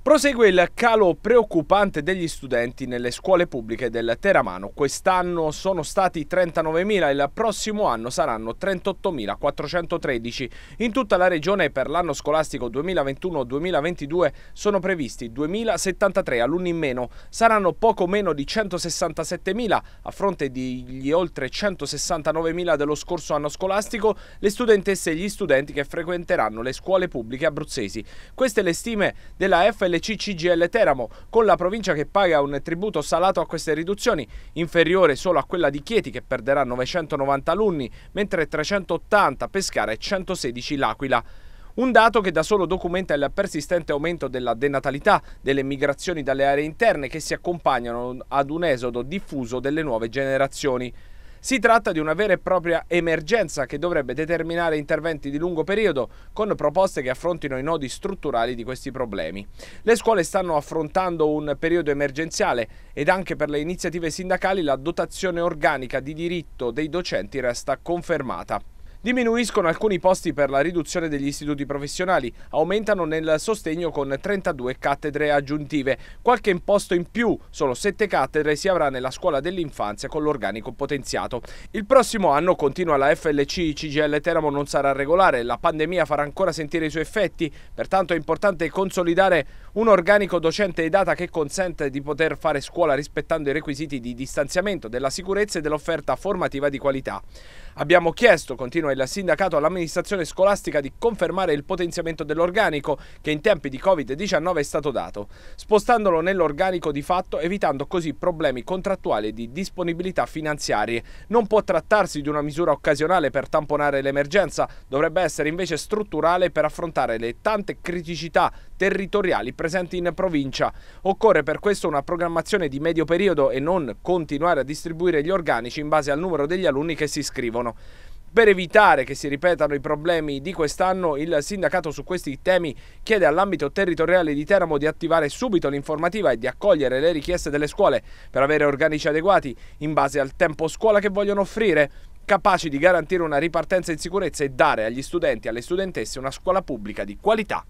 Prosegue il calo preoccupante degli studenti nelle scuole pubbliche del Teramano. Quest'anno sono stati 39.000, e il prossimo anno saranno 38.413. In tutta la regione per l'anno scolastico 2021-2022 sono previsti 2.073 alunni in meno. Saranno poco meno di 167.000 a fronte degli oltre 169.000 dello scorso anno scolastico le studentesse e gli studenti che frequenteranno le scuole pubbliche abruzzesi. Queste le stime della FL LC CGL Teramo, con la provincia che paga un tributo salato a queste riduzioni, inferiore solo a quella di Chieti che perderà 990 alunni, mentre 380 Pescara e 116 L'Aquila. Un dato che da solo documenta il persistente aumento della denatalità, delle migrazioni dalle aree interne che si accompagnano ad un esodo diffuso delle nuove generazioni. Si tratta di una vera e propria emergenza che dovrebbe determinare interventi di lungo periodo con proposte che affrontino i nodi strutturali di questi problemi. Le scuole stanno affrontando un periodo emergenziale ed anche per le iniziative sindacali la dotazione organica di diritto dei docenti resta confermata. Diminuiscono alcuni posti per la riduzione degli istituti professionali, aumentano nel sostegno con 32 cattedre aggiuntive, qualche imposto in più, solo 7 cattedre si avrà nella scuola dell'infanzia con l'organico potenziato. Il prossimo anno, continua la FLC, CGL Teramo non sarà regolare, la pandemia farà ancora sentire i suoi effetti, pertanto è importante consolidare un organico docente e data che consente di poter fare scuola rispettando i requisiti di distanziamento, della sicurezza e dell'offerta formativa di qualità. Abbiamo chiesto, continua il sindacato, all'amministrazione scolastica di confermare il potenziamento dell'organico che in tempi di Covid-19 è stato dato, spostandolo nell'organico di fatto evitando così problemi contrattuali e di disponibilità finanziarie. Non può trattarsi di una misura occasionale per tamponare l'emergenza, dovrebbe essere invece strutturale per affrontare le tante criticità territoriali presenti in provincia. Occorre per questo una programmazione di medio periodo e non continuare a distribuire gli organici in base al numero degli alunni che si iscrivono italiano. Per evitare che si ripetano i problemi di quest'anno, il sindacato su questi temi chiede all'ambito territoriale di Teramo di attivare subito l'informativa e di accogliere le richieste delle scuole per avere organici adeguati in base al tempo scuola che vogliono offrire, capaci di garantire una ripartenza in sicurezza e dare agli studenti e alle studentesse una scuola pubblica di qualità.